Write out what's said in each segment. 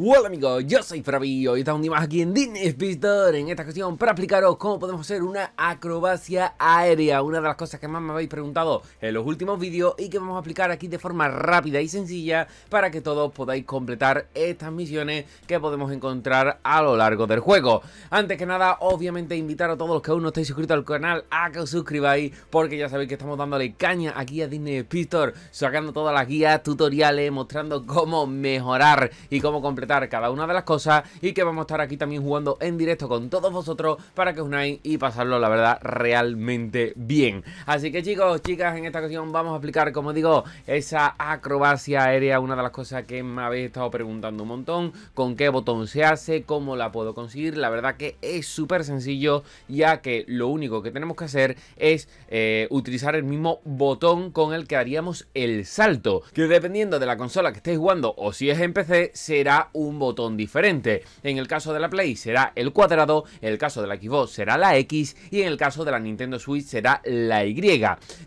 Hola amigos, yo soy Fravi y hoy estamos más aquí en Disney Speedstore. en esta ocasión para explicaros cómo podemos hacer una acrobacia aérea Una de las cosas que más me habéis preguntado en los últimos vídeos y que vamos a aplicar aquí de forma rápida y sencilla Para que todos podáis completar estas misiones que podemos encontrar a lo largo del juego Antes que nada, obviamente invitar a todos los que aún no estáis suscritos al canal a que os suscribáis Porque ya sabéis que estamos dándole caña aquí a Disney Visitor Sacando todas las guías, tutoriales, mostrando cómo mejorar y cómo completar cada una de las cosas y que vamos a estar aquí también jugando en directo con todos vosotros para que os unáis y pasarlo, la verdad, realmente bien. Así que chicos, chicas, en esta ocasión vamos a aplicar, como digo, esa acrobacia aérea, una de las cosas que me habéis estado preguntando un montón, con qué botón se hace, cómo la puedo conseguir, la verdad que es súper sencillo, ya que lo único que tenemos que hacer es eh, utilizar el mismo botón con el que haríamos el salto, que dependiendo de la consola que estéis jugando o si es en PC, será un botón diferente. En el caso de la Play será el cuadrado, en el caso de la Xbox será la X y en el caso de la Nintendo Switch será la Y.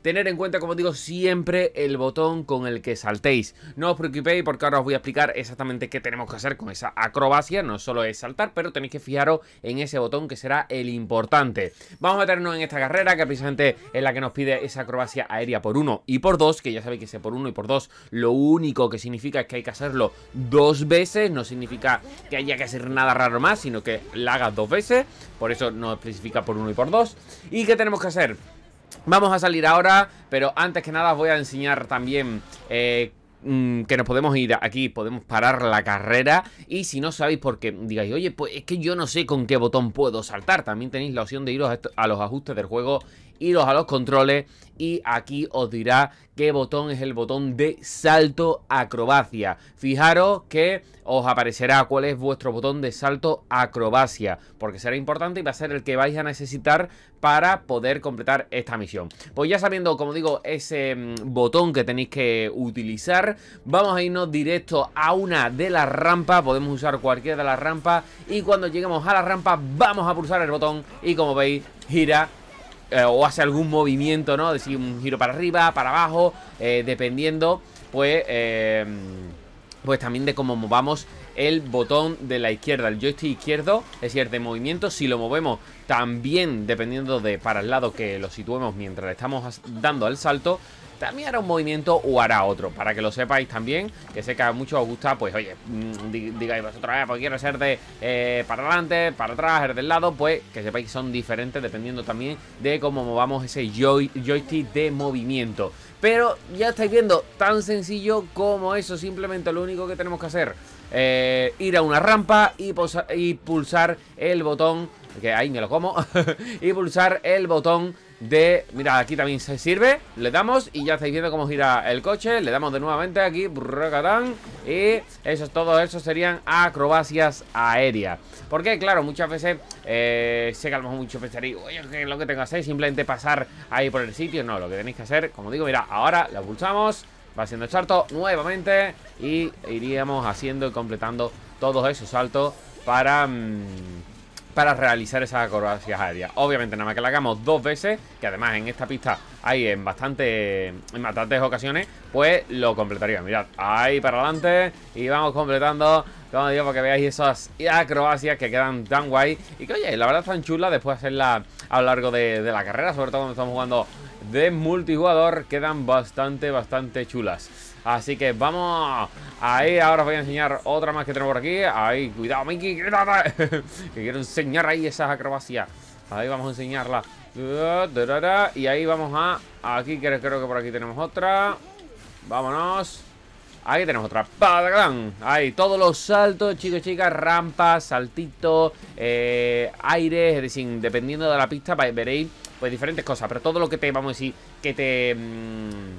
Tener en cuenta, como digo, siempre el botón con el que saltéis. No os preocupéis porque ahora os voy a explicar exactamente qué tenemos que hacer con esa acrobacia. No solo es saltar, pero tenéis que fijaros en ese botón que será el importante. Vamos a meternos en esta carrera que precisamente es la que nos pide esa acrobacia aérea por 1 y por 2, que ya sabéis que ese por uno y por dos lo único que significa es que hay que hacerlo dos veces, no significa que haya que hacer nada raro más, sino que la hagas dos veces, por eso no especifica por uno y por dos. ¿Y qué tenemos que hacer? Vamos a salir ahora, pero antes que nada os voy a enseñar también... Eh, mm, que nos podemos ir aquí, podemos parar la carrera y si no sabéis por qué, digáis, oye, pues es que yo no sé con qué botón puedo saltar, también tenéis la opción de iros a los ajustes del juego iros a los controles y aquí os dirá qué botón es el botón de salto acrobacia. Fijaros que os aparecerá cuál es vuestro botón de salto acrobacia, porque será importante y va a ser el que vais a necesitar para poder completar esta misión. Pues ya sabiendo, como digo, ese mm, botón que tenéis que utilizar, vamos a irnos directo a una de las rampas, podemos usar cualquiera de las rampas y cuando lleguemos a la rampa vamos a pulsar el botón y como veis gira eh, o hace algún movimiento, ¿no? Decir un giro para arriba, para abajo, eh, dependiendo, pues, eh, pues también de cómo movamos el botón de la izquierda, el joystick izquierdo, es decir, de movimiento, si lo movemos también dependiendo de para el lado que lo situemos mientras le estamos dando al salto, también hará un movimiento o hará otro. Para que lo sepáis también, que sé que a muchos os gusta, pues oye, mm, digáis vosotros, eh, pues quiero ser de eh, para adelante, para atrás, ser del lado, pues que sepáis que son diferentes dependiendo también de cómo movamos ese joy joystick de movimiento. Pero ya estáis viendo, tan sencillo como eso, simplemente lo único que tenemos que hacer, eh, ir a una rampa y pulsar el botón, que ahí me lo como, y pulsar el botón de... mira aquí también se sirve Le damos y ya estáis viendo cómo gira el coche Le damos de nuevamente aquí Y eso, todo eso serían acrobacias aéreas Porque, claro, muchas veces se Sé mucho, a lo Oye, lo que tengo que hacer es simplemente pasar ahí por el sitio No, lo que tenéis que hacer, como digo, mira Ahora lo pulsamos Va haciendo el salto nuevamente Y iríamos haciendo y completando todos esos saltos para para realizar esas acrobacias aéreas. Obviamente nada más que la hagamos dos veces, que además en esta pista hay en, bastante, en bastantes ocasiones, pues lo completaría. Mirad, ahí para adelante y vamos completando, como digo, para que veáis esas acrobacias que quedan tan guay y que oye, la verdad están chulas después de hacerlas a lo largo de, de la carrera, sobre todo cuando estamos jugando de multijugador, quedan bastante, bastante chulas. Así que vamos Ahí, ahora os voy a enseñar otra más que tenemos por aquí Ahí, cuidado, Mickey, que quiero enseñar ahí esas acrobacias Ahí vamos a enseñarla Y ahí vamos a... Aquí creo que por aquí tenemos otra Vámonos Ahí tenemos otra. Ahí, todos los saltos, chicos chicas, rampas, saltitos, eh, Aire, aires, es decir, dependiendo de la pista, veréis pues diferentes cosas. Pero todo lo que te, vamos a decir, que te... Mm,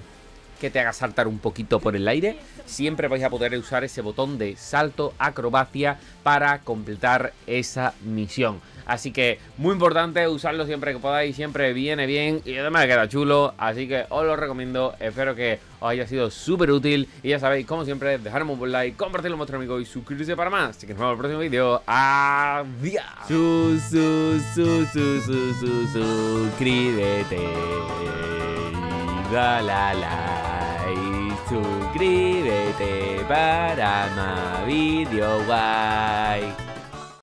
que te haga saltar un poquito por el aire, siempre vais a poder usar ese botón de salto acrobacia para completar esa misión. Así que muy importante usarlo siempre que podáis, siempre viene bien y además queda chulo, así que os lo recomiendo, espero que os haya sido súper útil y ya sabéis, como siempre, dejarme un buen like, compartirlo con vuestros amigo y suscribirse para más. Así que nos vemos en el próximo vídeo. Adiós. Su, su, su, su, su, su, suscríbete. La, la, la y suscríbete para más video guay.